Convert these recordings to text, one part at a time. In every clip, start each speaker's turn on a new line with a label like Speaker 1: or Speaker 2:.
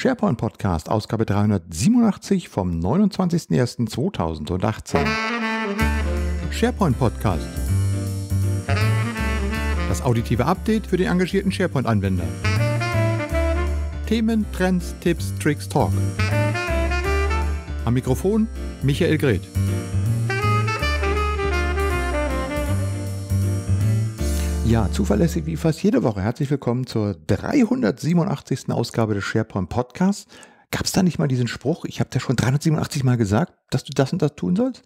Speaker 1: SharePoint Podcast, Ausgabe 387 vom 29.01.2018. SharePoint Podcast. Das auditive Update für den engagierten SharePoint-Anwender. Themen, Trends, Tipps, Tricks, Talk. Am Mikrofon Michael Greth. Ja, zuverlässig wie fast jede Woche. Herzlich willkommen zur 387. Ausgabe des SharePoint Podcasts. Gab es da nicht mal diesen Spruch? Ich habe ja schon 387 Mal gesagt, dass du das und das tun sollst.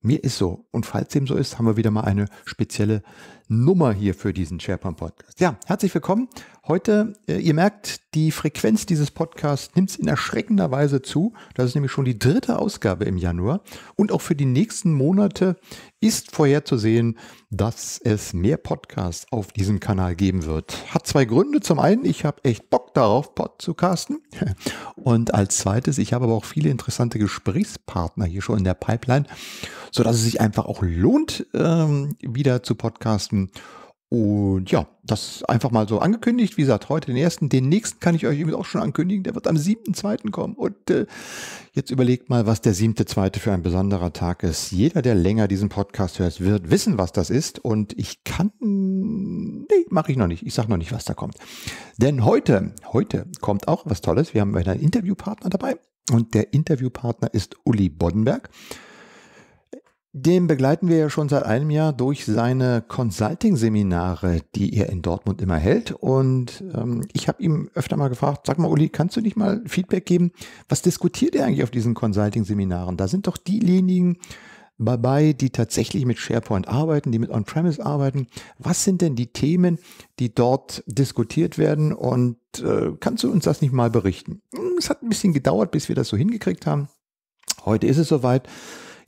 Speaker 1: Mir ist so. Und falls dem so ist, haben wir wieder mal eine spezielle Nummer hier für diesen SharePoint Podcast. Ja, herzlich willkommen. Heute, äh, ihr merkt, die Frequenz dieses Podcasts nimmt es in erschreckender Weise zu. Das ist nämlich schon die dritte Ausgabe im Januar. Und auch für die nächsten Monate ist vorherzusehen, dass es mehr Podcasts auf diesem Kanal geben wird. Hat zwei Gründe. Zum einen, ich habe echt Bock darauf, Pod zu casten. Und als zweites, ich habe aber auch viele interessante Gesprächspartner hier schon in der Pipeline, sodass es sich einfach auch lohnt, ähm, wieder zu podcasten letzten. Und ja, das einfach mal so angekündigt. Wie gesagt, heute den ersten. Den nächsten kann ich euch übrigens auch schon ankündigen. Der wird am 7.2. kommen. Und äh, jetzt überlegt mal, was der 7.2. für ein besonderer Tag ist. Jeder, der länger diesen Podcast hört, wird wissen, was das ist. Und ich kann. Nee, mache ich noch nicht. Ich sage noch nicht, was da kommt. Denn heute, heute kommt auch was Tolles. Wir haben einen Interviewpartner dabei. Und der Interviewpartner ist Uli Boddenberg. Den begleiten wir ja schon seit einem Jahr durch seine Consulting-Seminare, die er in Dortmund immer hält. Und ähm, ich habe ihm öfter mal gefragt, sag mal, Uli, kannst du nicht mal Feedback geben? Was diskutiert ihr eigentlich auf diesen Consulting-Seminaren? Da sind doch diejenigen dabei, die tatsächlich mit SharePoint arbeiten, die mit On-Premise arbeiten. Was sind denn die Themen, die dort diskutiert werden? Und äh, kannst du uns das nicht mal berichten? Hm, es hat ein bisschen gedauert, bis wir das so hingekriegt haben. Heute ist es soweit.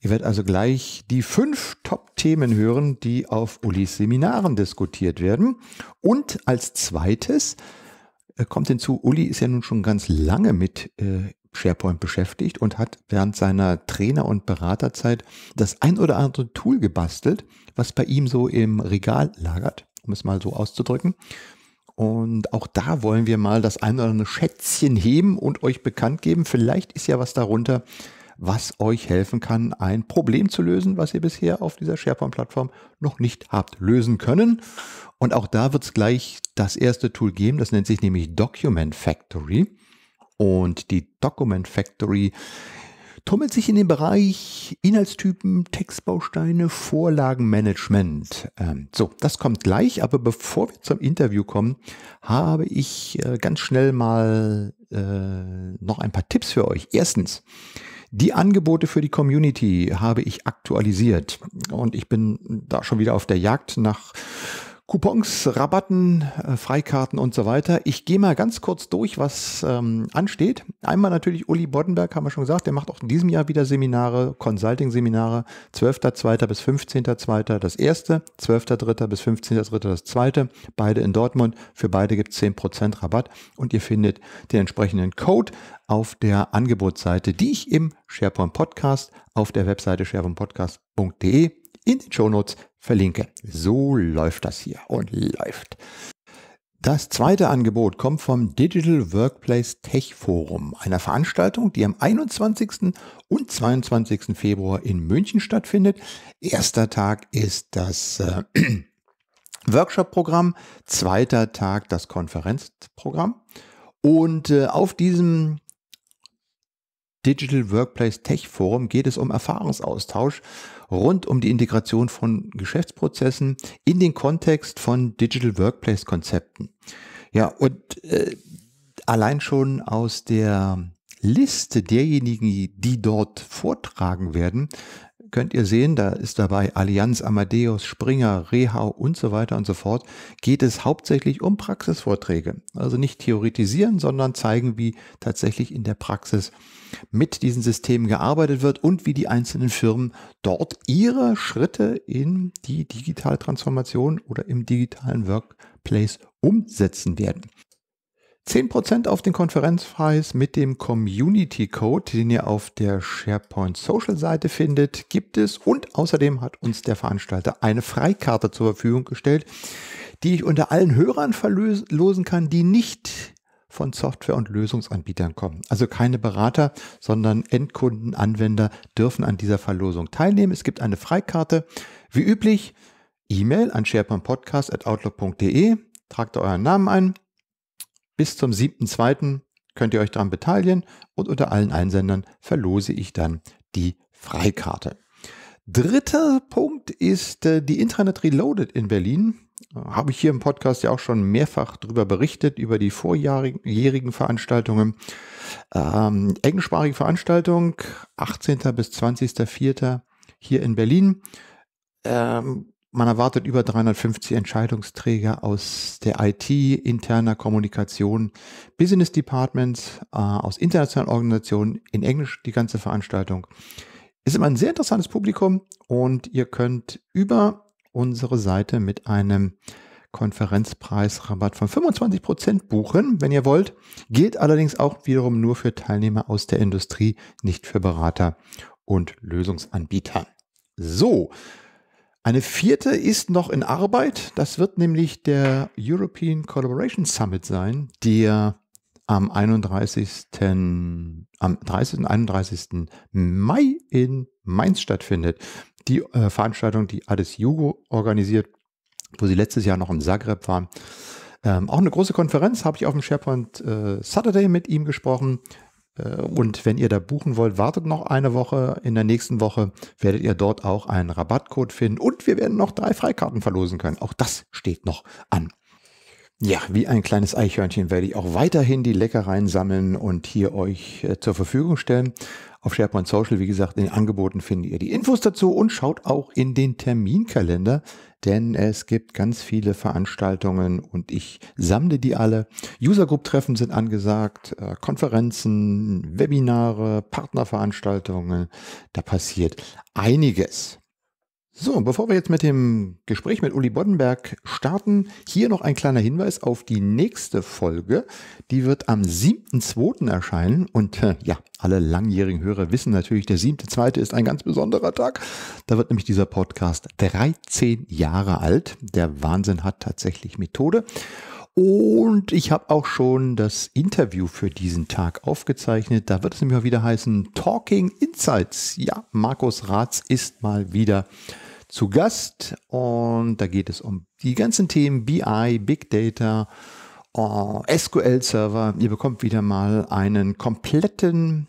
Speaker 1: Ihr werdet also gleich die fünf Top-Themen hören, die auf Ulis Seminaren diskutiert werden. Und als zweites äh, kommt hinzu, Uli ist ja nun schon ganz lange mit äh, SharePoint beschäftigt und hat während seiner Trainer- und Beraterzeit das ein oder andere Tool gebastelt, was bei ihm so im Regal lagert, um es mal so auszudrücken. Und auch da wollen wir mal das ein oder andere Schätzchen heben und euch bekannt geben. Vielleicht ist ja was darunter, was euch helfen kann, ein Problem zu lösen, was ihr bisher auf dieser SharePoint-Plattform noch nicht habt lösen können. Und auch da wird es gleich das erste Tool geben, das nennt sich nämlich Document Factory. Und die Document Factory tummelt sich in dem Bereich Inhaltstypen, Textbausteine, Vorlagenmanagement. Ähm, so, das kommt gleich, aber bevor wir zum Interview kommen, habe ich äh, ganz schnell mal äh, noch ein paar Tipps für euch. Erstens, die Angebote für die Community habe ich aktualisiert und ich bin da schon wieder auf der Jagd nach Coupons, Rabatten, äh, Freikarten und so weiter. Ich gehe mal ganz kurz durch, was ähm, ansteht. Einmal natürlich Uli Boddenberg, haben wir schon gesagt, der macht auch in diesem Jahr wieder Seminare, Consulting-Seminare, 12.02. bis 15.02. das erste, 12.03. bis 15.03. das zweite, beide in Dortmund. Für beide gibt es 10% Rabatt und ihr findet den entsprechenden Code auf der Angebotsseite, die ich im SharePoint Podcast auf der Webseite sharepointpodcast.de in den Shownotes verlinke. So läuft das hier und läuft. Das zweite Angebot kommt vom Digital Workplace Tech Forum, einer Veranstaltung, die am 21. und 22. Februar in München stattfindet. Erster Tag ist das äh, Workshop-Programm, zweiter Tag das Konferenzprogramm. Und äh, auf diesem Digital Workplace Tech Forum geht es um Erfahrungsaustausch rund um die Integration von Geschäftsprozessen in den Kontext von Digital Workplace Konzepten. Ja, und äh, allein schon aus der Liste derjenigen, die dort vortragen werden, könnt ihr sehen, da ist dabei Allianz, Amadeus, Springer, Rehau und so weiter und so fort, geht es hauptsächlich um Praxisvorträge. Also nicht theoretisieren, sondern zeigen, wie tatsächlich in der Praxis mit diesen Systemen gearbeitet wird und wie die einzelnen Firmen dort ihre Schritte in die digitale Transformation oder im digitalen Workplace umsetzen werden. 10% auf den Konferenzpreis mit dem Community Code, den ihr auf der SharePoint Social Seite findet, gibt es. Und außerdem hat uns der Veranstalter eine Freikarte zur Verfügung gestellt, die ich unter allen Hörern verlosen kann, die nicht von Software- und Lösungsanbietern kommen. Also keine Berater, sondern Endkunden, Anwender dürfen an dieser Verlosung teilnehmen. Es gibt eine Freikarte. Wie üblich, E-Mail an sharepointpodcast.outlook.de. Tragt euren Namen ein bis zum 7.2. könnt ihr euch daran beteiligen und unter allen Einsendern verlose ich dann die Freikarte. Dritter Punkt ist äh, die Intranet Reloaded in Berlin. Habe ich hier im Podcast ja auch schon mehrfach darüber berichtet, über die vorjährigen Veranstaltungen. Ähm, englischsprachige Veranstaltung, 18. bis 20.04. hier in Berlin. Ähm, man erwartet über 350 Entscheidungsträger aus der IT, interner Kommunikation, Business Departments, äh, aus internationalen Organisationen, in Englisch die ganze Veranstaltung. Ist immer ein sehr interessantes Publikum und ihr könnt über unsere Seite mit einem Konferenzpreisrabatt von 25% Prozent buchen, wenn ihr wollt. Gilt allerdings auch wiederum nur für Teilnehmer aus der Industrie, nicht für Berater und Lösungsanbieter. So, eine vierte ist noch in Arbeit. Das wird nämlich der European Collaboration Summit sein, der am 31. am 30. und 31. Mai in Mainz stattfindet. Die äh, Veranstaltung, die Addis Jugo organisiert, wo sie letztes Jahr noch in Zagreb waren. Ähm, auch eine große Konferenz habe ich auf dem SharePoint äh, Saturday mit ihm gesprochen. Äh, und wenn ihr da buchen wollt, wartet noch eine Woche. In der nächsten Woche werdet ihr dort auch einen Rabattcode finden und wir werden noch drei Freikarten verlosen können. Auch das steht noch an. Ja, wie ein kleines Eichhörnchen werde ich auch weiterhin die Leckereien sammeln und hier euch äh, zur Verfügung stellen. Auf SharePoint Social, wie gesagt, in den Angeboten findet ihr die Infos dazu und schaut auch in den Terminkalender denn es gibt ganz viele Veranstaltungen und ich sammle die alle. User Group Treffen sind angesagt, äh, Konferenzen, Webinare, Partnerveranstaltungen. Da passiert einiges. So, bevor wir jetzt mit dem Gespräch mit Uli Boddenberg starten, hier noch ein kleiner Hinweis auf die nächste Folge. Die wird am 7.2. erscheinen. Und äh, ja, alle langjährigen Hörer wissen natürlich, der 7.2. ist ein ganz besonderer Tag. Da wird nämlich dieser Podcast 13 Jahre alt. Der Wahnsinn hat tatsächlich Methode. Und ich habe auch schon das Interview für diesen Tag aufgezeichnet. Da wird es nämlich auch wieder heißen Talking Insights. Ja, Markus Ratz ist mal wieder zu Gast und da geht es um die ganzen Themen BI, Big Data, äh, SQL Server. Ihr bekommt wieder mal einen kompletten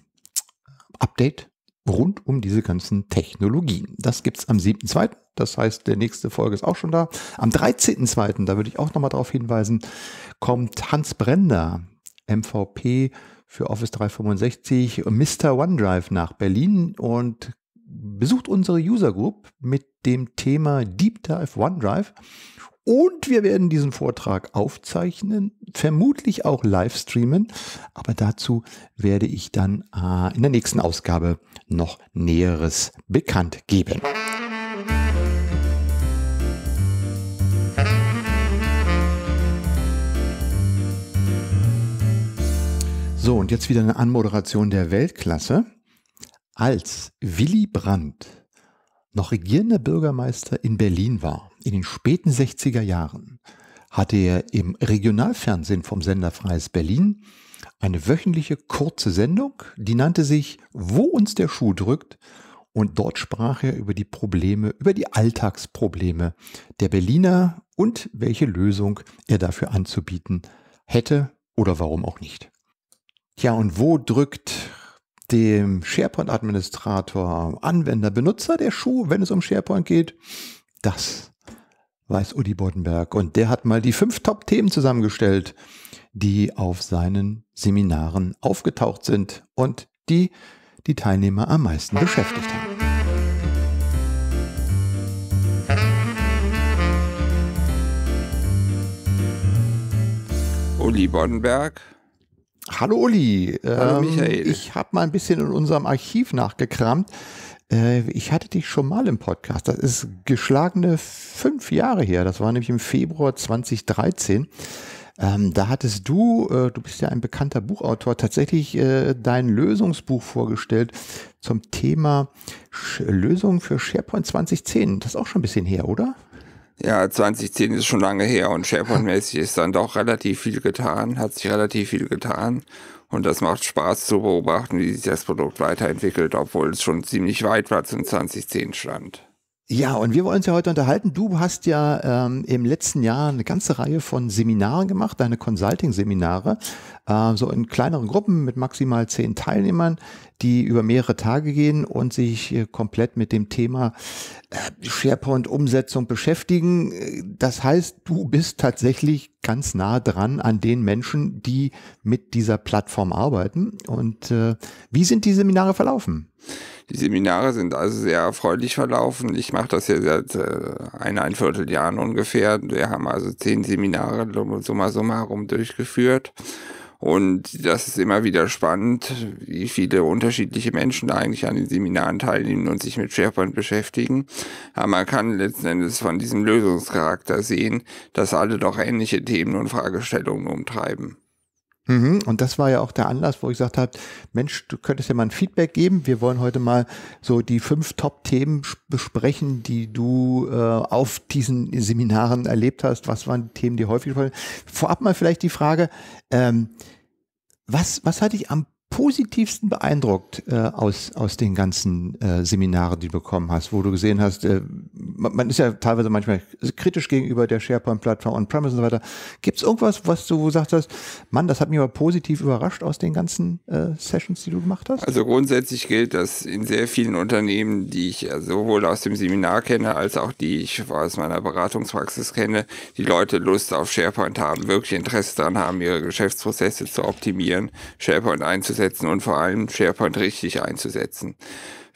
Speaker 1: Update rund um diese ganzen Technologien. Das gibt es am 7.2. Das heißt, der nächste Folge ist auch schon da. Am 13.2., da würde ich auch nochmal darauf hinweisen, kommt Hans Brender, MVP für Office 365 und Mr. OneDrive nach Berlin und besucht unsere User Group mit dem Thema Deep Dive OneDrive. Und wir werden diesen Vortrag aufzeichnen, vermutlich auch live streamen. Aber dazu werde ich dann äh, in der nächsten Ausgabe noch Näheres bekannt geben. So, und jetzt wieder eine Anmoderation der Weltklasse. Als Willy Brandt noch regierender Bürgermeister in Berlin war, in den späten 60er Jahren, hatte er im Regionalfernsehen vom Sender Freies Berlin eine wöchentliche kurze Sendung, die nannte sich Wo uns der Schuh drückt und dort sprach er über die Probleme, über die Alltagsprobleme der Berliner und welche Lösung er dafür anzubieten hätte oder warum auch nicht. Tja, und wo drückt dem SharePoint-Administrator, Anwender, Benutzer der Schuh, wenn es um SharePoint geht? Das weiß Udi Boddenberg. Und der hat mal die fünf Top-Themen zusammengestellt, die auf seinen Seminaren aufgetaucht sind und die die Teilnehmer am meisten beschäftigt haben.
Speaker 2: Uli Boddenberg,
Speaker 1: Hallo Uli. Hallo ähm, Michael. Ich habe mal ein bisschen in unserem Archiv nachgekramt. Äh, ich hatte dich schon mal im Podcast. Das ist geschlagene fünf Jahre her. Das war nämlich im Februar 2013. Ähm, da hattest du, äh, du bist ja ein bekannter Buchautor, tatsächlich äh, dein Lösungsbuch vorgestellt zum Thema Sch Lösung für SharePoint 2010. Das ist auch schon ein bisschen her, oder?
Speaker 2: ja, 2010 ist schon lange her und SharePoint-mäßig ist dann doch relativ viel getan, hat sich relativ viel getan. Und das macht Spaß zu beobachten, wie sich das Produkt weiterentwickelt, obwohl es schon ziemlich weit war zum 2010 stand.
Speaker 1: Ja, und wir wollen uns ja heute unterhalten. Du hast ja ähm, im letzten Jahr eine ganze Reihe von Seminaren gemacht, deine Consulting-Seminare. Ähm, so in kleineren Gruppen mit maximal zehn Teilnehmern, die über mehrere Tage gehen und sich äh, komplett mit dem Thema äh, SharePoint-Umsetzung beschäftigen. Äh, das heißt, du bist tatsächlich ganz nah dran an den Menschen, die mit dieser Plattform arbeiten. Und wie sind die Seminare verlaufen?
Speaker 2: Die Seminare sind also sehr erfreulich verlaufen. Ich mache das ja seit äh, eineinviertel Jahren ungefähr. Wir haben also zehn Seminare summa summarum durchgeführt und das ist immer wieder spannend, wie viele unterschiedliche Menschen eigentlich an den Seminaren teilnehmen und sich mit SharePoint beschäftigen. Aber man kann letzten Endes von diesem Lösungscharakter sehen, dass alle doch ähnliche Themen und Fragestellungen umtreiben.
Speaker 1: Mhm. Und das war ja auch der Anlass, wo ich gesagt habe, Mensch, du könntest ja mal ein Feedback geben. Wir wollen heute mal so die fünf Top-Themen besprechen, die du äh, auf diesen Seminaren erlebt hast. Was waren die Themen, die häufig waren? Vorab mal vielleicht die Frage, ähm, was, was hat dich am positivsten beeindruckt äh, aus, aus den ganzen äh, Seminaren, die du bekommen hast, wo du gesehen hast, äh, man ist ja teilweise manchmal kritisch gegenüber der SharePoint-Plattform on-premise und so weiter. Gibt es irgendwas, was du gesagt hast, Mann, das hat mich aber positiv überrascht aus den ganzen äh, Sessions, die du gemacht
Speaker 2: hast? Also grundsätzlich gilt dass in sehr vielen Unternehmen, die ich ja sowohl aus dem Seminar kenne, als auch die ich aus meiner Beratungspraxis kenne, die Leute Lust auf SharePoint haben, wirklich Interesse daran haben, ihre Geschäftsprozesse zu optimieren, SharePoint einzusetzen einzusetzen und vor allem SharePoint richtig einzusetzen.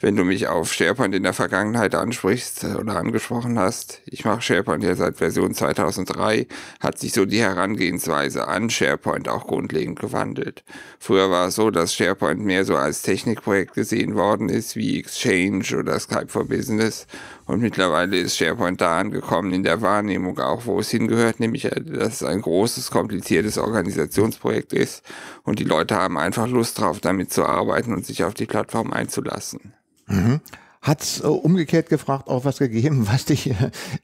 Speaker 2: Wenn du mich auf SharePoint in der Vergangenheit ansprichst oder angesprochen hast, ich mache SharePoint ja seit Version 2003, hat sich so die Herangehensweise an SharePoint auch grundlegend gewandelt. Früher war es so, dass SharePoint mehr so als Technikprojekt gesehen worden ist, wie Exchange oder Skype for Business und mittlerweile ist SharePoint da angekommen in der Wahrnehmung auch, wo es hingehört, nämlich äh, dass es ein großes, kompliziertes Organisationsprojekt ist und die Leute haben einfach Lust drauf, damit zu arbeiten und sich auf die Plattform einzulassen.
Speaker 1: Mhm. Hat es äh, umgekehrt gefragt auch was gegeben, was dich äh,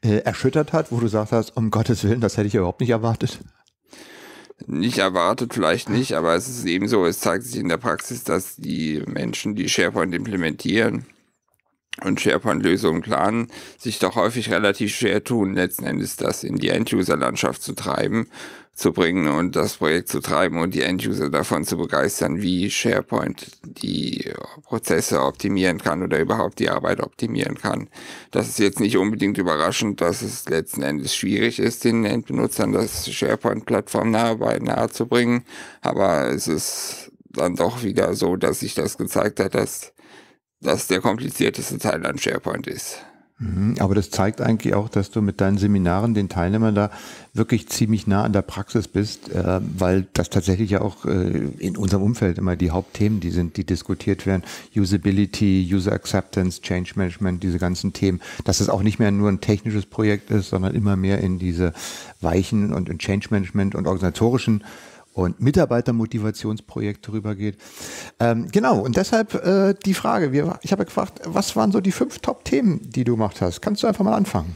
Speaker 1: äh, erschüttert hat, wo du gesagt hast, um Gottes Willen, das hätte ich überhaupt nicht erwartet?
Speaker 2: nicht erwartet, vielleicht nicht, aber es ist eben so, es zeigt sich in der Praxis, dass die Menschen, die SharePoint implementieren, und SharePoint-Lösungen planen, sich doch häufig relativ schwer tun, letzten Endes das in die End-User-Landschaft zu treiben, zu bringen und das Projekt zu treiben und die End-User davon zu begeistern, wie SharePoint die Prozesse optimieren kann oder überhaupt die Arbeit optimieren kann. Das ist jetzt nicht unbedingt überraschend, dass es letzten Endes schwierig ist, den Endbenutzern das SharePoint-Plattform nahe, bei, nahe zu bringen, aber es ist dann doch wieder so, dass sich das gezeigt hat, dass das der komplizierteste Teil an SharePoint ist.
Speaker 1: Mhm, aber das zeigt eigentlich auch, dass du mit deinen Seminaren den Teilnehmern da wirklich ziemlich nah an der Praxis bist, äh, weil das tatsächlich ja auch äh, in unserem Umfeld immer die Hauptthemen, die sind, die diskutiert werden. Usability, User Acceptance, Change Management, diese ganzen Themen, dass es auch nicht mehr nur ein technisches Projekt ist, sondern immer mehr in diese weichen und in Change Management und organisatorischen und Mitarbeitermotivationsprojekt drüber geht. Ähm, genau, und deshalb äh, die Frage, wir, ich habe gefragt, was waren so die fünf Top-Themen, die du gemacht hast? Kannst du einfach mal anfangen?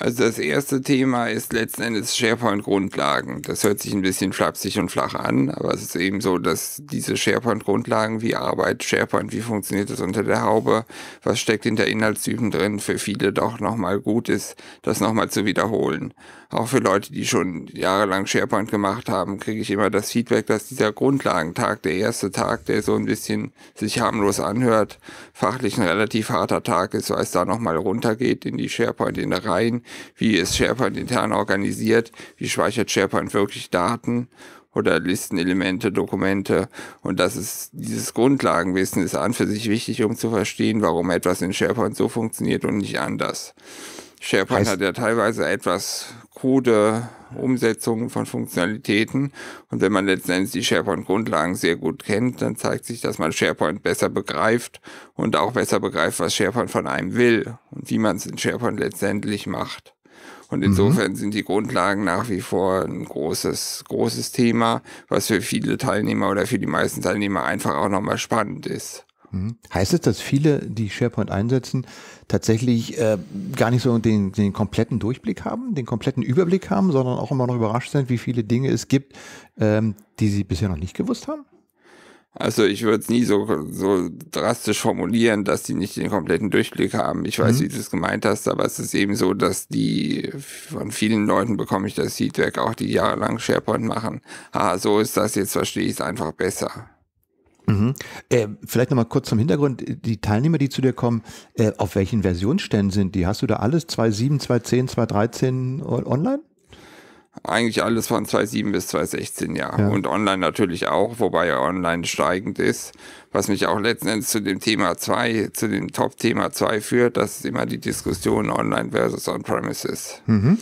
Speaker 2: Also das erste Thema ist letzten Endes SharePoint-Grundlagen. Das hört sich ein bisschen flapsig und flach an, aber es ist eben so, dass diese SharePoint-Grundlagen wie Arbeit, SharePoint, wie funktioniert das unter der Haube, was steckt hinter Inhaltstypen drin, für viele doch nochmal gut ist, das nochmal zu wiederholen. Auch für Leute, die schon jahrelang SharePoint gemacht haben, kriege ich immer das Feedback, dass dieser Grundlagentag, der erste Tag, der so ein bisschen sich harmlos anhört, fachlich ein relativ harter Tag ist, weil es da nochmal runtergeht in die SharePoint-Innereien wie ist SharePoint intern organisiert? Wie speichert SharePoint wirklich Daten? oder Listenelemente, Dokumente. Und das ist, dieses Grundlagenwissen ist an für sich wichtig, um zu verstehen, warum etwas in SharePoint so funktioniert und nicht anders. SharePoint heißt, hat ja teilweise etwas krude Umsetzungen von Funktionalitäten. Und wenn man letztendlich die SharePoint-Grundlagen sehr gut kennt, dann zeigt sich, dass man SharePoint besser begreift und auch besser begreift, was SharePoint von einem will und wie man es in SharePoint letztendlich macht. Und mhm. insofern mhm. sind die Grundlagen nach wie vor ein großes, großes Thema, was für viele Teilnehmer oder für die meisten Teilnehmer einfach auch nochmal spannend ist.
Speaker 1: Mhm. Heißt es, dass viele, die SharePoint einsetzen, tatsächlich äh, gar nicht so den, den kompletten Durchblick haben, den kompletten Überblick haben, sondern auch immer noch überrascht sind, wie viele Dinge es gibt, ähm, die sie bisher noch nicht gewusst haben?
Speaker 2: Also ich würde es nie so, so drastisch formulieren, dass die nicht den kompletten Durchblick haben. Ich weiß, mhm. wie du es gemeint hast, aber es ist eben so, dass die von vielen Leuten bekomme ich das Feedback, auch die jahrelang SharePoint machen. Ah, so ist das, jetzt verstehe ich es einfach besser.
Speaker 1: Mhm. Äh, vielleicht nochmal kurz zum Hintergrund. Die Teilnehmer, die zu dir kommen, äh, auf welchen Versionsständen sind die? Hast du da alles 2.7, 2.10, 2.13 online?
Speaker 2: Eigentlich alles von 2.7 bis 2.16, ja. ja. Und online natürlich auch, wobei ja online steigend ist. Was mich auch letzten Endes zu dem Thema 2, zu dem Top-Thema 2 führt, das ist immer die Diskussion online versus on-premises. Mhm.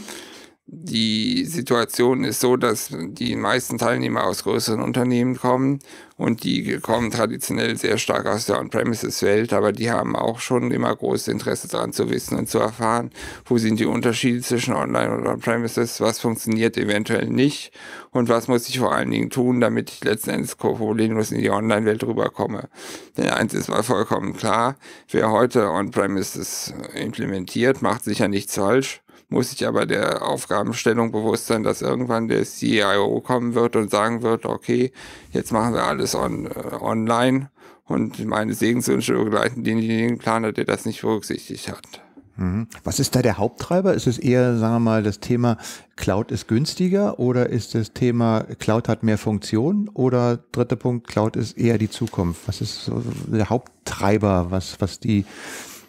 Speaker 2: Die Situation ist so, dass die meisten Teilnehmer aus größeren Unternehmen kommen und die kommen traditionell sehr stark aus der On-Premises-Welt, aber die haben auch schon immer großes Interesse daran zu wissen und zu erfahren, wo sind die Unterschiede zwischen Online und On-Premises, was funktioniert eventuell nicht und was muss ich vor allen Dingen tun, damit ich letzten Endes problemlos in die Online-Welt rüberkomme. Denn eins ist mal vollkommen klar, wer heute On-Premises implementiert, macht sicher nichts falsch muss ich aber der Aufgabenstellung bewusst sein, dass irgendwann der CIO kommen wird und sagen wird, okay, jetzt machen wir alles on, äh, online und meine Segenswünsche begleiten denjenigen Planer, der das nicht berücksichtigt
Speaker 1: hat. Mhm. Was ist da der Haupttreiber? Ist es eher, sagen wir mal, das Thema Cloud ist günstiger oder ist das Thema Cloud hat mehr Funktionen oder dritter Punkt, Cloud ist eher die Zukunft? Was ist so der Haupttreiber, was, was die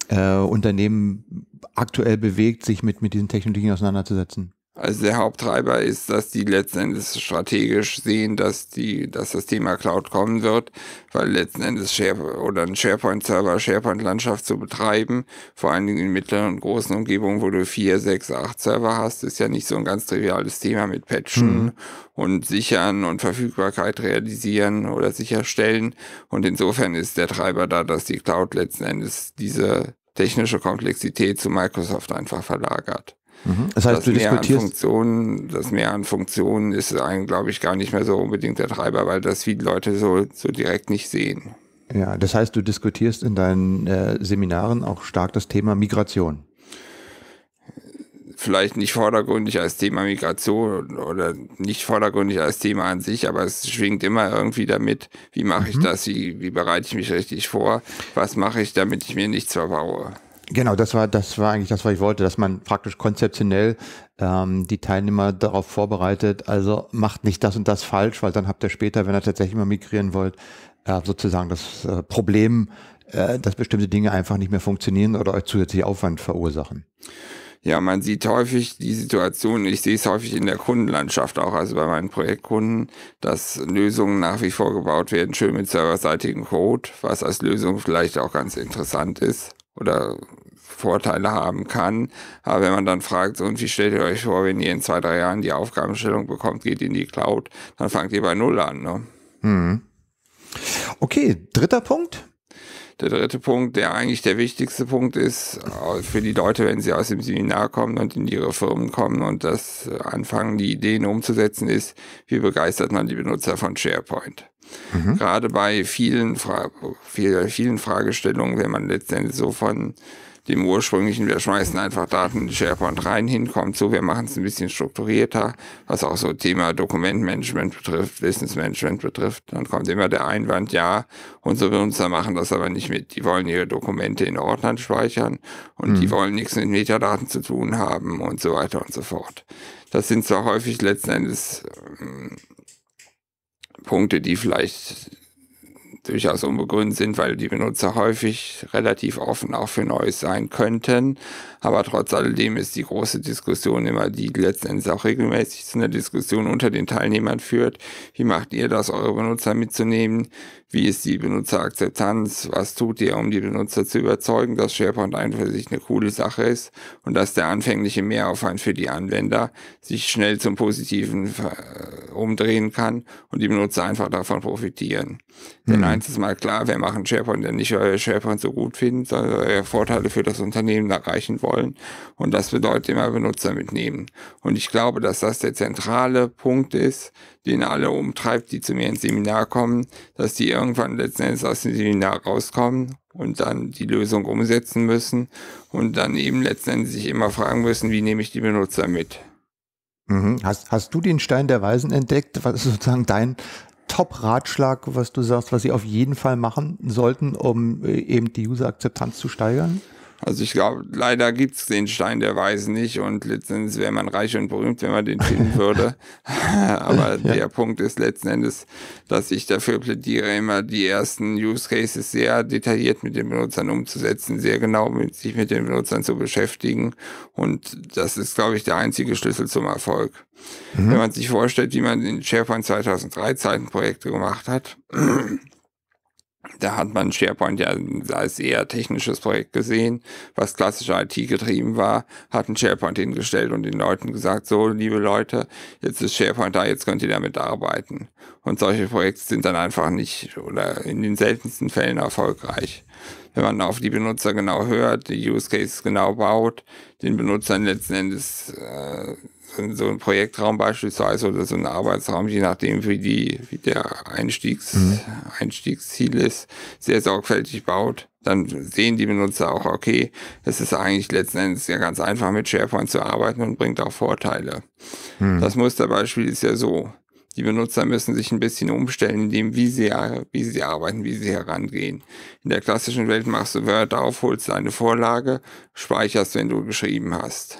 Speaker 1: äh, Unternehmen aktuell bewegt, sich mit, mit diesen Technologien auseinanderzusetzen?
Speaker 2: Also der Haupttreiber ist, dass die letzten Endes strategisch sehen, dass die, dass das Thema Cloud kommen wird, weil letzten Endes Share oder ein SharePoint-Server, SharePoint-Landschaft zu betreiben, vor allen Dingen in mittleren und großen Umgebungen, wo du vier, sechs, acht Server hast, ist ja nicht so ein ganz triviales Thema mit Patchen mhm. und Sichern und Verfügbarkeit realisieren oder sicherstellen. Und insofern ist der Treiber da, dass die Cloud letzten Endes diese technische Komplexität zu Microsoft einfach verlagert.
Speaker 1: Mhm. Das heißt, das du mehr diskutierst. An
Speaker 2: Funktionen, das Mehr an Funktionen ist einem, glaube ich, gar nicht mehr so unbedingt der Treiber, weil das viele Leute so, so direkt nicht sehen.
Speaker 1: Ja, das heißt, du diskutierst in deinen äh, Seminaren auch stark das Thema Migration
Speaker 2: vielleicht nicht vordergründig als Thema Migration oder nicht vordergründig als Thema an sich, aber es schwingt immer irgendwie damit, wie mache mhm. ich das, wie, wie bereite ich mich richtig vor, was mache ich, damit ich mir nichts verbaue.
Speaker 1: Genau, das war, das war eigentlich das, was ich wollte, dass man praktisch konzeptionell ähm, die Teilnehmer darauf vorbereitet, also macht nicht das und das falsch, weil dann habt ihr später, wenn ihr tatsächlich mal migrieren wollt, äh, sozusagen das äh, Problem, äh, dass bestimmte Dinge einfach nicht mehr funktionieren oder euch zusätzlich Aufwand verursachen.
Speaker 2: Ja, man sieht häufig die Situation, ich sehe es häufig in der Kundenlandschaft auch, also bei meinen Projektkunden, dass Lösungen nach wie vor gebaut werden, schön mit serverseitigem Code, was als Lösung vielleicht auch ganz interessant ist oder Vorteile haben kann. Aber wenn man dann fragt, und wie stellt ihr euch vor, wenn ihr in zwei, drei Jahren die Aufgabenstellung bekommt, geht in die Cloud, dann fangt ihr bei Null an. Ne?
Speaker 1: Mhm. Okay, dritter
Speaker 2: Punkt. Der dritte Punkt, der eigentlich der wichtigste Punkt ist, äh, für die Leute, wenn sie aus dem Seminar kommen und in ihre Firmen kommen und das äh, anfangen, die Ideen umzusetzen, ist, wie begeistert man die Benutzer von SharePoint. Mhm. Gerade bei vielen, Fra vielen Fragestellungen, wenn man letztendlich so von dem ursprünglichen, wir schmeißen einfach Daten in SharePoint rein, hinkommt so, wir machen es ein bisschen strukturierter, was auch so Thema Dokumentmanagement betrifft, Wissensmanagement betrifft. Dann kommt immer der Einwand, ja, unsere Benutzer machen das aber nicht mit. Die wollen ihre Dokumente in Ordnern speichern und mhm. die hm. wollen nichts mit Metadaten zu tun haben und so weiter und so fort. Das sind zwar häufig letzten Endes ähm, Punkte, die vielleicht durchaus unbegründet sind, weil die Benutzer häufig relativ offen auch für Neues sein könnten. Aber trotz alledem ist die große Diskussion immer die, die letzten Endes auch regelmäßig zu einer Diskussion unter den Teilnehmern führt. Wie macht ihr das, eure Benutzer mitzunehmen? Wie ist die Benutzerakzeptanz? Was tut ihr, um die Benutzer zu überzeugen, dass SharePoint ein für sich eine coole Sache ist und dass der anfängliche Mehraufwand für die Anwender sich schnell zum Positiven äh, umdrehen kann und die Benutzer einfach davon profitieren? Mhm. Denn hm. eins ist mal klar, wir machen SharePoint ja nicht, weil wir SharePoint so gut finden, sondern weil wir Vorteile für das Unternehmen erreichen wollen. Und das bedeutet immer Benutzer mitnehmen. Und ich glaube, dass das der zentrale Punkt ist, den alle umtreibt, die zu mir ins Seminar kommen, dass die irgendwann letzten Endes aus dem Seminar rauskommen und dann die Lösung umsetzen müssen und dann eben letzten Endes sich immer fragen müssen, wie nehme ich die Benutzer mit.
Speaker 1: Mhm. Hast, hast du den Stein der Weisen entdeckt? Was ist sozusagen dein Top-Ratschlag, was du sagst, was sie auf jeden Fall machen sollten, um äh, eben die User-Akzeptanz zu steigern? Also
Speaker 2: ich glaube, leider gibt es den Stein der Weisen nicht und letztendlich wäre man reich und berühmt, wenn man den finden würde. Aber ja. der Punkt ist letzten Endes, dass ich dafür plädiere, immer die ersten Use Cases sehr detailliert mit den Benutzern umzusetzen, sehr genau mit, sich mit den Benutzern zu beschäftigen. Und das ist, glaube ich, der einzige Schlüssel zum Erfolg. Mhm. Wenn man sich vorstellt, wie man in SharePoint 2003 Zeiten Projekte gemacht hat, da hat man SharePoint ja als eher technisches Projekt gesehen, was klassisch IT getrieben war, hat ein SharePoint hingestellt und den Leuten gesagt, so, liebe Leute, jetzt ist SharePoint da, jetzt könnt ihr damit arbeiten. Und solche Projekte sind dann einfach nicht oder in den seltensten Fällen erfolgreich. Wenn man auf die Benutzer genau hört, die Use Cases genau baut, den Benutzern letzten Endes äh, so ein Projektraum beispielsweise oder so ein Arbeitsraum, je nachdem, wie, die, wie der Einstiegs, mhm. Einstiegsziel ist, sehr sorgfältig baut. Dann sehen die Benutzer auch, okay, es ist eigentlich letzten Endes ja ganz einfach mit SharePoint zu arbeiten und bringt auch Vorteile. Mhm. Das Musterbeispiel ist ja so. Die Benutzer müssen sich ein bisschen umstellen, indem wie sie, wie sie arbeiten, wie sie herangehen. In der klassischen Welt machst du Word auf, holst eine Vorlage, speicherst, wenn du geschrieben hast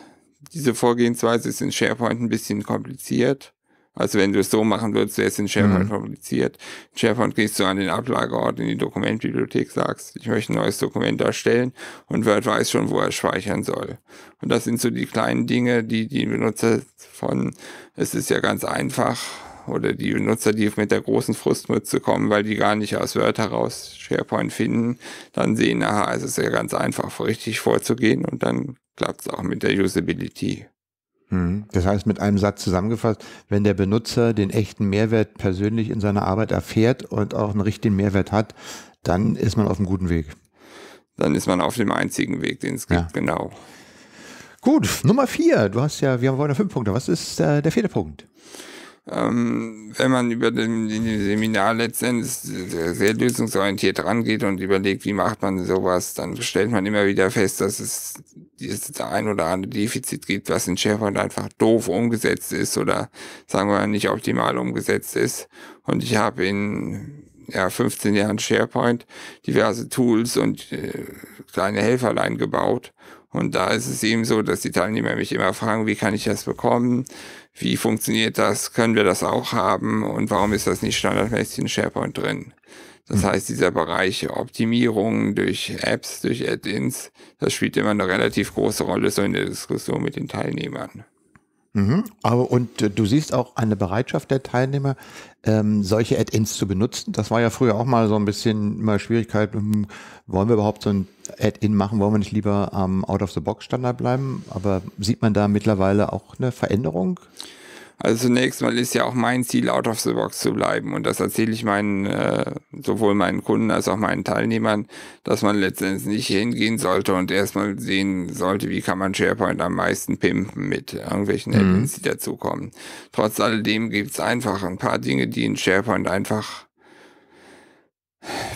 Speaker 2: diese Vorgehensweise ist in SharePoint ein bisschen kompliziert. Also wenn du es so machen würdest, wäre es in SharePoint mhm. publiziert. In SharePoint gehst du an den Ablageort in die Dokumentbibliothek, sagst, ich möchte ein neues Dokument erstellen und Word weiß schon, wo er speichern soll. Und das sind so die kleinen Dinge, die die Benutzer von, es ist ja ganz einfach, oder die Benutzer, die mit der großen Frustmütze kommen, weil die gar nicht aus Word heraus SharePoint finden, dann sehen, aha, es ist ja ganz einfach, richtig vorzugehen und dann klappt es auch mit der Usability.
Speaker 1: Hm. Das heißt, mit einem Satz zusammengefasst, wenn der Benutzer den echten Mehrwert persönlich in seiner Arbeit erfährt und auch einen richtigen Mehrwert hat, dann ist man auf einem guten Weg. Dann ist man
Speaker 2: auf dem einzigen Weg, den es gibt, ja. genau.
Speaker 1: Gut, Nummer vier. Du hast ja, wir haben vorhin fünf Punkte. Was ist äh, der vierte Punkt? ähm,
Speaker 2: wenn man über dem, Seminar letztendlich sehr lösungsorientiert rangeht und überlegt, wie macht man sowas, dann stellt man immer wieder fest, dass es dieses ein oder andere Defizit gibt, was in SharePoint einfach doof umgesetzt ist oder sagen wir mal nicht optimal umgesetzt ist. Und ich habe in ja, 15 Jahren SharePoint diverse Tools und äh, kleine Helferlein gebaut und da ist es eben so, dass die Teilnehmer mich immer fragen, wie kann ich das bekommen? Wie funktioniert das? Können wir das auch haben? Und warum ist das nicht standardmäßig in SharePoint drin? Das mhm. heißt, dieser Bereich Optimierung durch Apps, durch Add-ins, das spielt immer eine relativ große Rolle so in der Diskussion mit den Teilnehmern.
Speaker 1: Mhm. Aber und äh, du siehst auch eine Bereitschaft der Teilnehmer, ähm, solche Add-ins zu benutzen. Das war ja früher auch mal so ein bisschen immer Schwierigkeit. Hm, wollen wir überhaupt so ein Add-in machen? Wollen wir nicht lieber am ähm, Out-of-the-Box-Standard bleiben? Aber sieht man da mittlerweile auch eine Veränderung?
Speaker 2: Also zunächst mal ist ja auch mein Ziel, out of the box zu bleiben. Und das erzähle ich meinen, äh, sowohl meinen Kunden als auch meinen Teilnehmern, dass man letztendlich nicht hingehen sollte und erstmal sehen sollte, wie kann man SharePoint am meisten pimpen mit irgendwelchen mhm. die dazukommen. Trotz alledem gibt es einfach ein paar Dinge, die in SharePoint einfach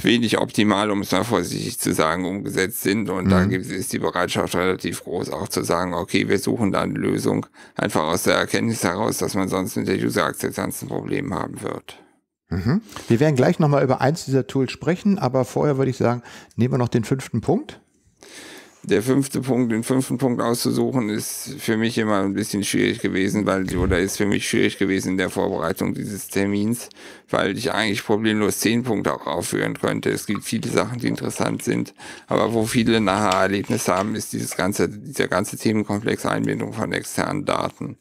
Speaker 2: wenig optimal, um es mal vorsichtig zu sagen, umgesetzt sind. Und mhm. da ist die Bereitschaft relativ groß, auch zu sagen, okay, wir suchen da eine Lösung, einfach aus der Erkenntnis heraus, dass man sonst mit der User-Akzeptanz ein Problem haben wird.
Speaker 1: Mhm. Wir werden gleich nochmal über eins dieser Tools sprechen, aber vorher würde ich sagen, nehmen wir noch den fünften Punkt
Speaker 2: der fünfte Punkt, den fünften Punkt auszusuchen, ist für mich immer ein bisschen schwierig gewesen, weil, oder ist für mich schwierig gewesen in der Vorbereitung dieses Termins, weil ich eigentlich problemlos zehn Punkte auch aufführen könnte. Es gibt viele Sachen, die interessant sind, aber wo viele nachher Erlebnis haben, ist dieses ganze, dieser ganze Themenkomplex Einbindung von externen Daten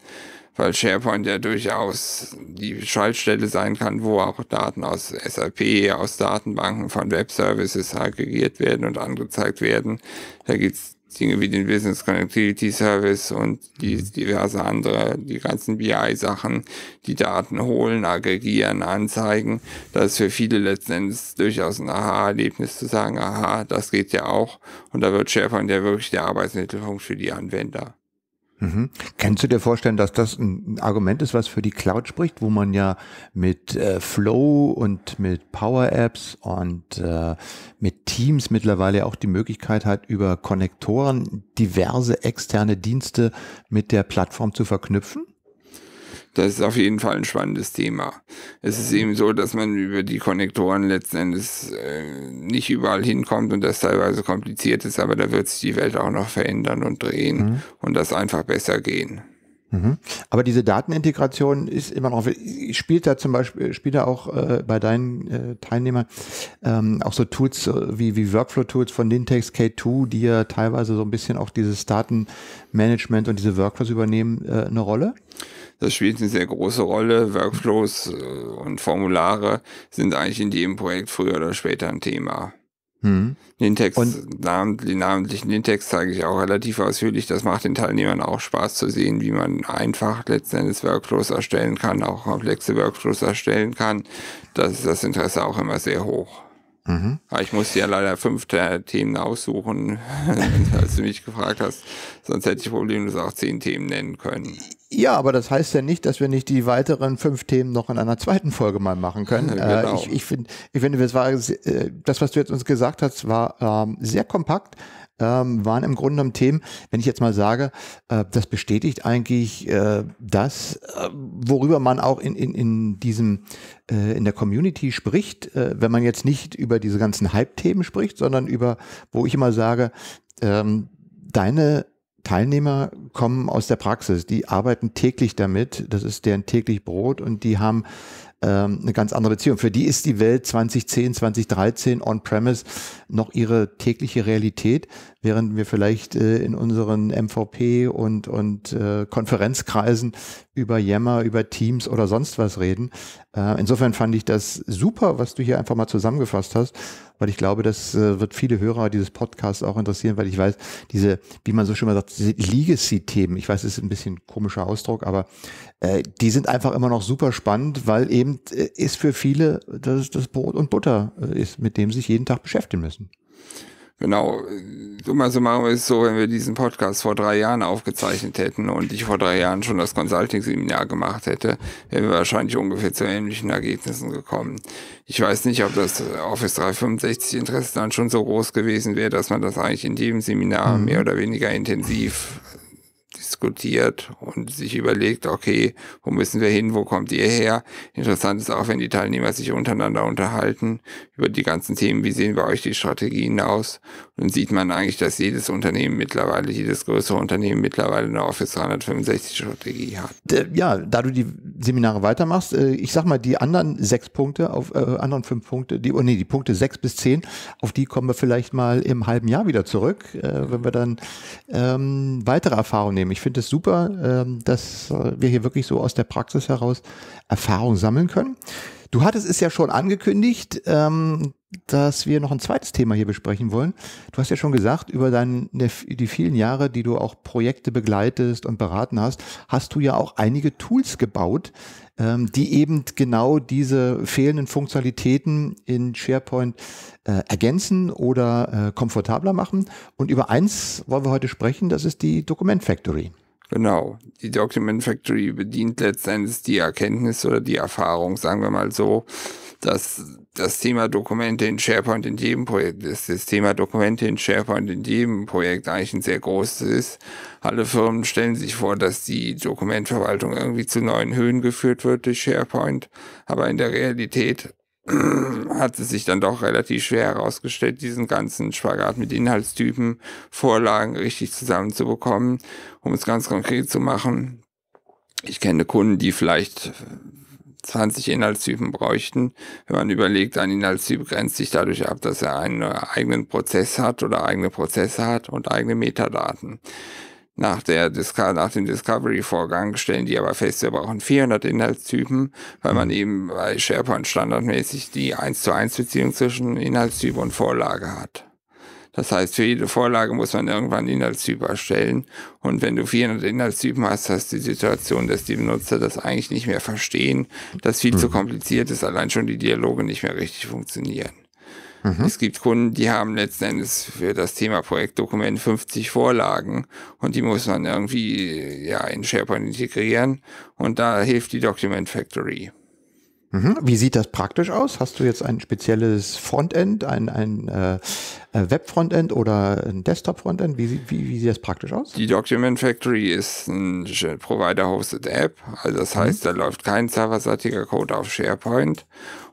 Speaker 2: weil SharePoint ja durchaus die Schaltstelle sein kann, wo auch Daten aus SAP, aus Datenbanken von Web-Services aggregiert werden und angezeigt werden. Da gibt's Dinge wie den Business Connectivity Service und die mhm. diverse andere, die ganzen BI-Sachen, die Daten holen, aggregieren, anzeigen. Das ist für viele letzten Endes durchaus ein Aha-Erlebnis zu sagen, aha, das geht ja auch. Und da wird SharePoint ja wirklich der Arbeitsmittelpunkt für die Anwender.
Speaker 1: Mhm. Kennst du dir vorstellen, dass das ein Argument ist, was für die Cloud spricht, wo man ja mit äh, Flow und mit Power Apps und äh, mit Teams mittlerweile auch die Möglichkeit hat, über Konnektoren diverse externe Dienste mit der Plattform zu verknüpfen?
Speaker 2: Das ist auf jeden Fall ein spannendes Thema. Es ist eben so, dass man über die Konnektoren letzten Endes äh, nicht überall hinkommt und das teilweise kompliziert ist, aber da wird sich die Welt auch noch verändern und drehen mhm. und das einfach besser gehen.
Speaker 1: Mhm. Aber diese Datenintegration ist immer noch, spielt da zum Beispiel, spielt da auch äh, bei deinen äh, Teilnehmern ähm, auch so Tools äh, wie, wie Workflow-Tools von Nintex K2, die ja teilweise so ein bisschen auch dieses Datenmanagement und diese Workflows übernehmen, äh, eine Rolle?
Speaker 2: Das spielt eine sehr große Rolle. Workflows äh, und Formulare sind eigentlich in jedem Projekt früher oder später ein Thema. Hm. Den Text, und namentlich, Text zeige ich auch relativ ausführlich. Das macht den Teilnehmern auch Spaß zu sehen, wie man einfach letztendlich Workflows erstellen kann, auch komplexe Workflows erstellen kann. Das ist das Interesse auch immer sehr hoch. Mhm. Ich musste ja leider fünf Themen aussuchen, als du mich gefragt hast. Sonst hätte ich problemlos auch zehn Themen nennen können.
Speaker 1: Ja, aber das heißt ja nicht, dass wir nicht die weiteren fünf Themen noch in einer zweiten Folge mal machen können. Ja, genau. Äh, ich, ich, find, ich finde, das, äh, das, was du jetzt uns gesagt hast, war ähm, sehr kompakt, ähm, waren im Grunde genommen Themen, wenn ich jetzt mal sage, äh, das bestätigt eigentlich äh, das, äh, worüber man auch in, in, in diesem in der Community spricht, wenn man jetzt nicht über diese ganzen Hype-Themen spricht, sondern über, wo ich immer sage, ähm, deine Teilnehmer kommen aus der Praxis, die arbeiten täglich damit, das ist deren täglich Brot und die haben ähm, eine ganz andere Beziehung. Für die ist die Welt 2010, 2013 on-premise noch ihre tägliche Realität während wir vielleicht äh, in unseren MVP und, und äh, Konferenzkreisen über Yammer, über Teams oder sonst was reden. Äh, insofern fand ich das super, was du hier einfach mal zusammengefasst hast, weil ich glaube, das äh, wird viele Hörer dieses Podcasts auch interessieren, weil ich weiß, diese, wie man so schön mal sagt, diese Legacy-Themen, ich weiß, es ist ein bisschen komischer Ausdruck, aber äh, die sind einfach immer noch super spannend, weil eben äh, ist für viele das, das Brot und Butter äh, ist, mit dem sich jeden Tag beschäftigen müssen.
Speaker 2: Genau, summa summarum ist es so, wenn wir diesen Podcast vor drei Jahren aufgezeichnet hätten und ich vor drei Jahren schon das Consulting-Seminar gemacht hätte, wären wir wahrscheinlich ungefähr zu ähnlichen Ergebnissen gekommen. Ich weiß nicht, ob das Office 365 Interesse dann schon so groß gewesen wäre, dass man das eigentlich in jedem Seminar mhm. mehr oder weniger intensiv diskutiert und sich überlegt, okay, wo müssen wir hin, wo kommt ihr her? Interessant ist auch, wenn die Teilnehmer sich untereinander unterhalten über die ganzen Themen, wie sehen bei euch die Strategien aus dann sieht man eigentlich, dass jedes Unternehmen mittlerweile, jedes größere Unternehmen mittlerweile eine Office 365-Strategie hat. Äh,
Speaker 1: ja, da du die Seminare weitermachst, äh, ich sag mal, die anderen sechs Punkte, auf äh, anderen fünf Punkte, die, oh nee, die Punkte sechs bis zehn, auf die kommen wir vielleicht mal im halben Jahr wieder zurück, äh, wenn wir dann ähm, weitere Erfahrungen nehmen. Ich finde es das super, ähm, äh, dass wir hier wirklich so aus der Praxis heraus Erfahrung sammeln können. Du hattest es ja schon angekündigt, ähm, dass wir noch ein zweites Thema hier besprechen wollen. Du hast ja schon gesagt, über deine, ne, die vielen Jahre, die du auch Projekte begleitest und beraten hast, hast du ja auch einige Tools gebaut, ähm, die eben genau diese fehlenden Funktionalitäten in SharePoint äh, ergänzen oder äh, komfortabler machen. Und über eins wollen wir heute sprechen, das ist die Document Factory.
Speaker 2: Genau. Die Document Factory bedient letztendlich die Erkenntnis oder die Erfahrung, sagen wir mal so, dass das Thema Dokumente in SharePoint in jedem Projekt ist. Das Thema Dokumente in SharePoint in jedem Projekt eigentlich ein sehr großes ist. Alle Firmen stellen sich vor, dass die Dokumentverwaltung irgendwie zu neuen Höhen geführt wird durch SharePoint. Aber in der Realität hat es sich dann doch relativ schwer herausgestellt, diesen ganzen Spagat mit Inhaltstypen, Vorlagen richtig zusammenzubekommen. Um es ganz konkret zu machen, ich kenne Kunden, die vielleicht 20 Inhaltstypen bräuchten. Wenn man überlegt, ein Inhaltstyp grenzt sich dadurch ab, dass er einen eigenen Prozess hat oder eigene Prozesse hat und eigene Metadaten. Nach, der Disca nach dem Discovery-Vorgang stellen die aber fest, wir brauchen 400 Inhaltstypen, weil man mhm. eben bei SharePoint standardmäßig die 1 zu 1 Beziehung zwischen Inhaltstyp und Vorlage hat. Das heißt, für jede Vorlage muss man irgendwann Inhaltstyp erstellen. Und wenn du 400 Inhaltstypen hast, hast du die Situation, dass die Benutzer das eigentlich nicht mehr verstehen, dass viel mhm. zu kompliziert ist, allein schon die Dialoge nicht mehr richtig funktionieren. Mhm. Es gibt Kunden, die haben letzten Endes für das Thema Projektdokument 50 Vorlagen und die muss man irgendwie ja, in SharePoint integrieren und da hilft die Document Factory.
Speaker 1: Mhm. Wie sieht das praktisch aus? Hast du jetzt ein spezielles Frontend, ein, ein äh, äh Web-Frontend oder ein Desktop-Frontend? Wie, wie, wie, sieht das praktisch aus?
Speaker 2: Die Document Factory ist ein Provider-Hosted App. Also das mhm. heißt, mhm. da läuft kein serverseitiger Code auf SharePoint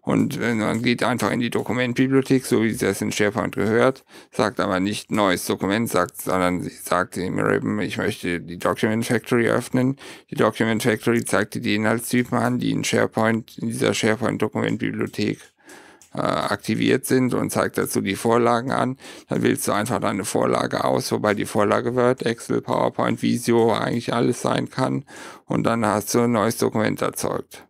Speaker 2: und äh, man geht einfach in die Dokumentbibliothek, so wie das in SharePoint gehört, sagt aber nicht neues Dokument, sagt, sondern sagt dem Ribbon, ich möchte die Document Factory öffnen. Die Document Factory zeigt dir die Inhaltstypen an, die in SharePoint, in dieser SharePoint Dokumentbibliothek äh, aktiviert sind und zeigt dazu die Vorlagen an. Dann wählst du einfach deine Vorlage aus, wobei die Vorlage Word, Excel, PowerPoint, Visio eigentlich alles sein kann. Und dann hast du ein neues Dokument erzeugt.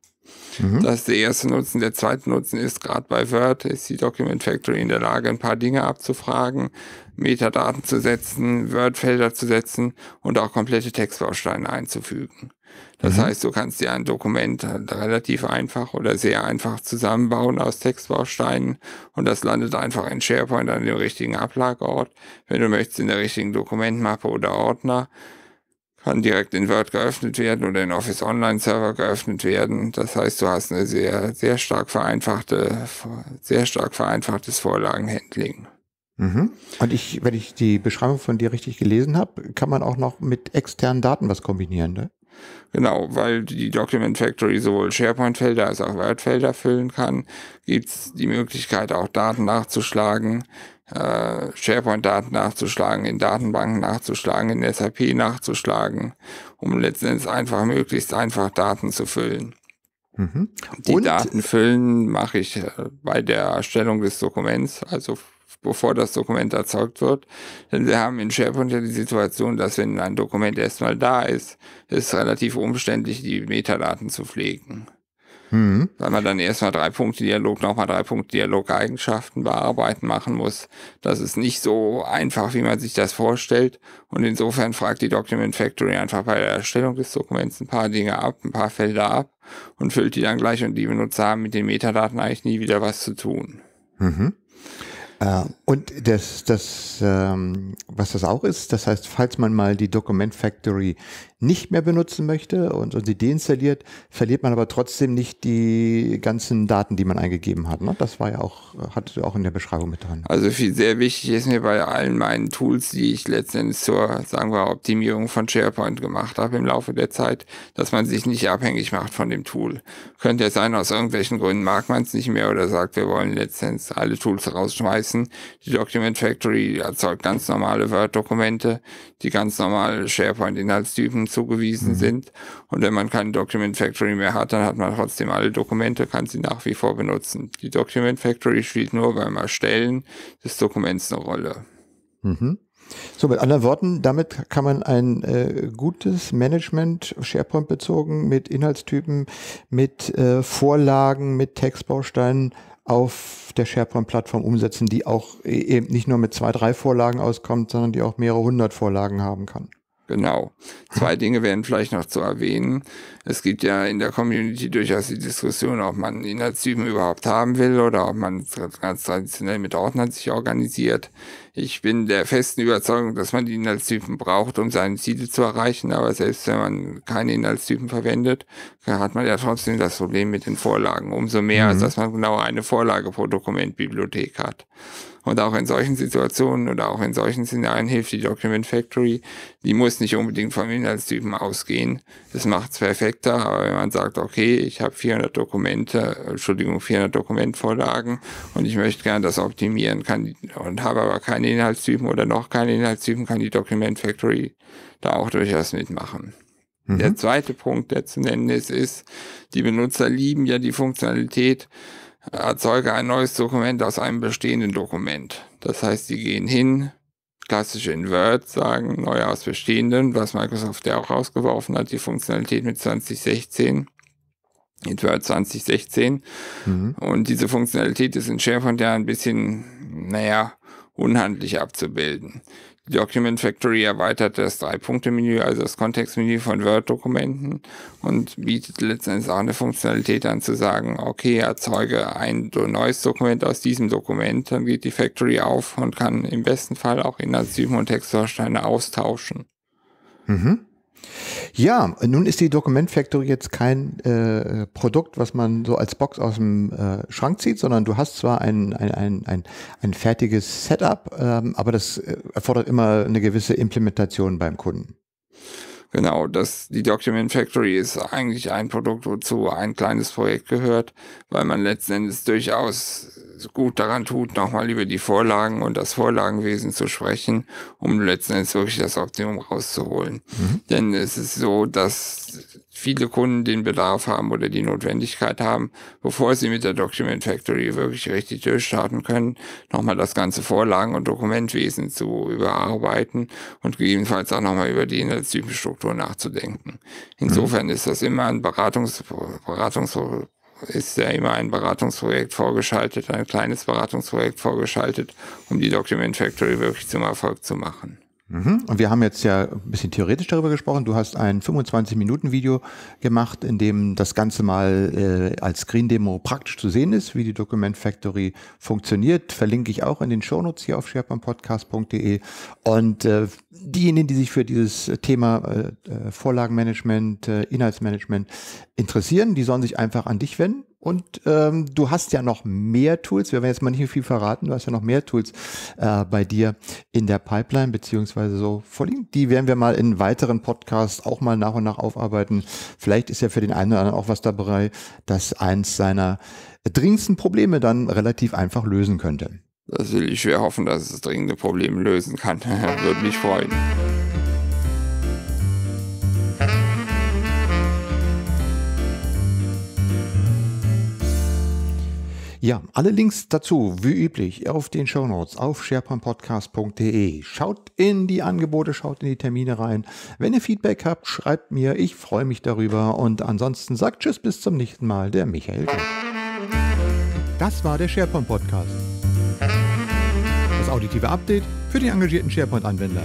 Speaker 2: Mhm. Das ist der erste Nutzen. Der zweite Nutzen ist, gerade bei Word ist die Document Factory in der Lage, ein paar Dinge abzufragen, Metadaten zu setzen, Word-Felder zu setzen und auch komplette Textbausteine einzufügen. Das mhm. heißt, du kannst dir ein Dokument relativ einfach oder sehr einfach zusammenbauen aus Textbausteinen und das landet einfach in SharePoint an dem richtigen Ablageort, wenn du möchtest, in der richtigen Dokumentmappe oder Ordner kann direkt in Word geöffnet werden oder in Office Online Server geöffnet werden. Das heißt, du hast eine sehr, sehr stark vereinfachte, sehr stark vereinfachtes Vorlagenhandling.
Speaker 1: Mhm. Und ich, wenn ich die Beschreibung von dir richtig gelesen habe, kann man auch noch mit externen Daten was kombinieren, ne?
Speaker 2: Genau, weil die Document Factory sowohl SharePoint-Felder als auch Word-Felder füllen kann, gibt es die Möglichkeit, auch Daten nachzuschlagen äh, SharePoint-Daten nachzuschlagen, in Datenbanken nachzuschlagen, in SAP nachzuschlagen, um letztendlich einfach möglichst einfach Daten zu füllen. Mhm. Die Und? Daten füllen mache ich äh, bei der Erstellung des Dokuments, also bevor das Dokument erzeugt wird. Denn wir haben in SharePoint ja die Situation, dass wenn ein Dokument erstmal da ist, ist es relativ umständlich, die Metadaten zu pflegen. Mhm. Weil man dann erstmal drei Punkte Dialog, nochmal drei Punkte Dialog Eigenschaften bearbeiten machen muss. Das ist nicht so einfach, wie man sich das vorstellt. Und insofern fragt die Document Factory einfach bei der Erstellung des Dokuments ein paar Dinge ab, ein paar Felder ab und füllt die dann gleich und die Benutzer haben mit den Metadaten eigentlich nie wieder was zu tun.
Speaker 1: Mhm. Äh, und das, das, ähm, was das auch ist, das heißt, falls man mal die Document Factory nicht mehr benutzen möchte und, und sie deinstalliert, verliert man aber trotzdem nicht die ganzen Daten, die man eingegeben hat. Ne? Das war ja auch, hat auch in der Beschreibung mit drin.
Speaker 2: Also viel, sehr wichtig ist mir bei allen meinen Tools, die ich letztendlich zur, sagen wir, Optimierung von SharePoint gemacht habe im Laufe der Zeit, dass man sich nicht abhängig macht von dem Tool. Könnte ja sein, aus irgendwelchen Gründen mag man es nicht mehr oder sagt, wir wollen letztendlich alle Tools rausschmeißen. Die Document Factory erzeugt ganz normale Word-Dokumente, die ganz normale SharePoint-Inhaltstypen zugewiesen mhm. sind. Und wenn man keine Document Factory mehr hat, dann hat man trotzdem alle Dokumente, kann sie nach wie vor benutzen. Die Document Factory spielt nur beim Erstellen des Dokuments eine Rolle.
Speaker 1: Mhm. So, mit anderen Worten, damit kann man ein äh, gutes Management, SharePoint bezogen, mit Inhaltstypen, mit äh, Vorlagen, mit Textbausteinen auf der SharePoint-Plattform umsetzen, die auch e-, eben nicht nur mit zwei, drei Vorlagen auskommt, sondern die auch mehrere hundert Vorlagen haben kann.
Speaker 2: Genau. Zwei hm. Dinge wären vielleicht noch zu erwähnen. Es gibt ja in der Community durchaus die Diskussion, ob man Inhaltstypen überhaupt haben will oder ob man ganz traditionell mit Ordnern sich organisiert. Ich bin der festen Überzeugung, dass man die Inhaltstypen braucht, um seine Ziele zu erreichen. Aber selbst wenn man keine Inhaltstypen verwendet, hat man ja trotzdem das Problem mit den Vorlagen. Umso mehr, mhm. als dass man genau eine Vorlage pro Dokumentbibliothek hat. Und auch in solchen Situationen oder auch in solchen Szenarien hilft die Document Factory. Die muss nicht unbedingt vom Inhaltstypen ausgehen. Das macht es perfekter, aber wenn man sagt, okay, ich habe 400 Dokumente, Entschuldigung, 400 Dokumentvorlagen und ich möchte gerne das optimieren kann und habe aber keine Inhaltstypen oder noch keine Inhaltstypen, kann die Document Factory da auch durchaus mitmachen. Mhm. Der zweite Punkt, der zu nennen ist, ist, die Benutzer lieben ja die Funktionalität, erzeuge ein neues Dokument aus einem bestehenden Dokument. Das heißt, die gehen hin, klassisch in Word, sagen neu aus bestehenden, was Microsoft ja auch rausgeworfen hat, die Funktionalität mit 2016, in Word 2016. Mhm. Und diese Funktionalität ist in SharePoint ja ein bisschen, naja, unhandlich abzubilden. Document Factory erweitert das Drei-Punkte-Menü, also das Kontextmenü von Word-Dokumenten und bietet letztendlich auch eine Funktionalität an zu sagen, okay, erzeuge ein neues Dokument aus diesem Dokument, dann geht die Factory auf und kann im besten Fall auch in Inhaltstypen und Textbausteine austauschen.
Speaker 1: Mhm. Ja, nun ist die Document Factory jetzt kein äh, Produkt, was man so als Box aus dem äh, Schrank zieht, sondern du hast zwar ein, ein, ein, ein, ein fertiges Setup, ähm, aber das äh, erfordert immer eine gewisse Implementation beim Kunden.
Speaker 2: Genau, das, die Document Factory ist eigentlich ein Produkt, wozu ein kleines Projekt gehört, weil man letzten Endes durchaus gut daran tut, nochmal über die Vorlagen und das Vorlagenwesen zu sprechen, um letzten Endes wirklich das Optimum rauszuholen. Mhm. Denn es ist so, dass viele Kunden den Bedarf haben oder die Notwendigkeit haben, bevor sie mit der Document Factory wirklich richtig durchstarten können, nochmal das ganze Vorlagen- und Dokumentwesen zu überarbeiten und gegebenenfalls auch nochmal über die Inhaltstypenstruktur nachzudenken. Mhm. Insofern ist das immer ein Beratungs, Beratungs ist ja immer ein Beratungsprojekt vorgeschaltet, ein kleines Beratungsprojekt vorgeschaltet, um die Document Factory wirklich zum Erfolg zu machen.
Speaker 1: Mhm. Und wir haben jetzt ja ein bisschen theoretisch darüber gesprochen. Du hast ein 25-Minuten-Video gemacht, in dem das Ganze mal äh, als Screen-Demo praktisch zu sehen ist, wie die Document Factory funktioniert. Verlinke ich auch in den Shownotes hier auf sharepointpodcast.de. Und äh, diejenigen, die sich für dieses Thema äh, äh Vorlagenmanagement, äh, Inhaltsmanagement interessieren, die sollen sich einfach an dich wenden. Und ähm, du hast ja noch mehr Tools, wir werden jetzt mal nicht viel verraten, du hast ja noch mehr Tools äh, bei dir in der Pipeline, beziehungsweise so vorliegen. Die werden wir mal in weiteren Podcasts auch mal nach und nach aufarbeiten. Vielleicht ist ja für den einen oder anderen auch was dabei, dass eins seiner dringendsten Probleme dann relativ einfach lösen könnte.
Speaker 2: Das will ich schwer hoffen, dass es dringende Probleme lösen kann. Würde mich freuen.
Speaker 1: Ja, alle Links dazu, wie üblich, auf den Shownotes auf sharepointpodcast.de. Schaut in die Angebote, schaut in die Termine rein. Wenn ihr Feedback habt, schreibt mir. Ich freue mich darüber. Und ansonsten sagt Tschüss bis zum nächsten Mal, der Michael. Das war der SharePoint Podcast. Das auditive Update für die engagierten SharePoint-Anwender.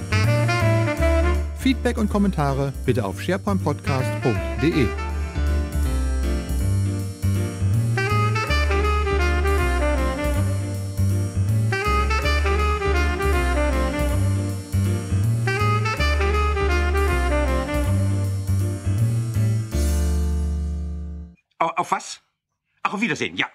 Speaker 1: Feedback und Kommentare bitte auf sharepointpodcast.de.
Speaker 2: Auf, was? Ach, auf Wiedersehen, ja.